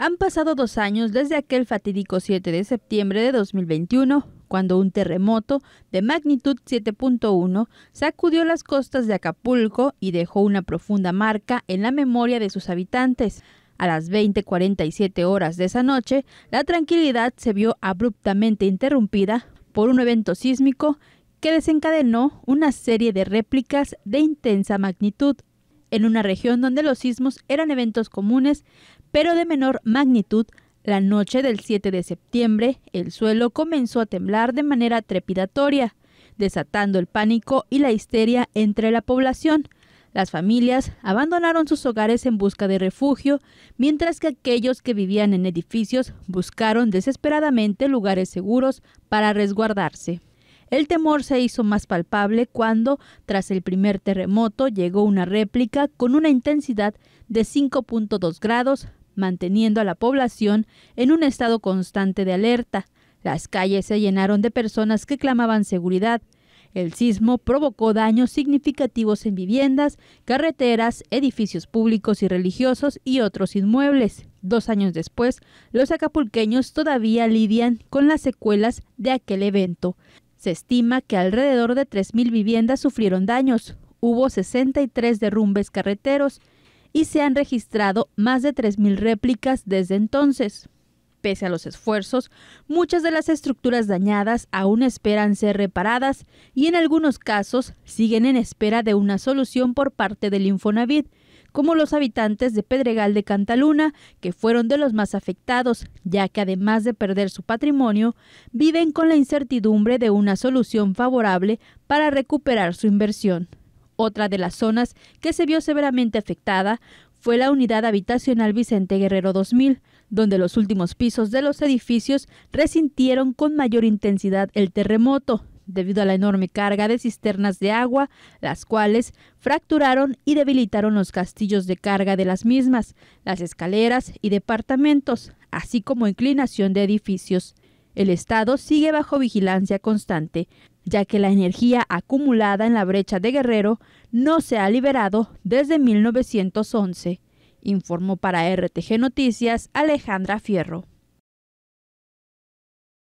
Han pasado dos años desde aquel fatídico 7 de septiembre de 2021, cuando un terremoto de magnitud 7.1 sacudió las costas de Acapulco y dejó una profunda marca en la memoria de sus habitantes. A las 20:47 horas de esa noche, la tranquilidad se vio abruptamente interrumpida por un evento sísmico que desencadenó una serie de réplicas de intensa magnitud. En una región donde los sismos eran eventos comunes, pero de menor magnitud, la noche del 7 de septiembre, el suelo comenzó a temblar de manera trepidatoria, desatando el pánico y la histeria entre la población. Las familias abandonaron sus hogares en busca de refugio, mientras que aquellos que vivían en edificios buscaron desesperadamente lugares seguros para resguardarse. El temor se hizo más palpable cuando, tras el primer terremoto, llegó una réplica con una intensidad de 5.2 grados, manteniendo a la población en un estado constante de alerta. Las calles se llenaron de personas que clamaban seguridad. El sismo provocó daños significativos en viviendas, carreteras, edificios públicos y religiosos y otros inmuebles. Dos años después, los acapulqueños todavía lidian con las secuelas de aquel evento. Se estima que alrededor de 3.000 viviendas sufrieron daños, hubo 63 derrumbes carreteros y se han registrado más de 3.000 réplicas desde entonces. Pese a los esfuerzos, muchas de las estructuras dañadas aún esperan ser reparadas y en algunos casos siguen en espera de una solución por parte del Infonavit, como los habitantes de Pedregal de Cantaluna, que fueron de los más afectados, ya que además de perder su patrimonio, viven con la incertidumbre de una solución favorable para recuperar su inversión. Otra de las zonas que se vio severamente afectada fue la unidad habitacional Vicente Guerrero 2000, donde los últimos pisos de los edificios resintieron con mayor intensidad el terremoto, debido a la enorme carga de cisternas de agua, las cuales fracturaron y debilitaron los castillos de carga de las mismas, las escaleras y departamentos, así como inclinación de edificios. El Estado sigue bajo vigilancia constante, ya que la energía acumulada en la brecha de Guerrero no se ha liberado desde 1911, informó para RTG Noticias Alejandra Fierro.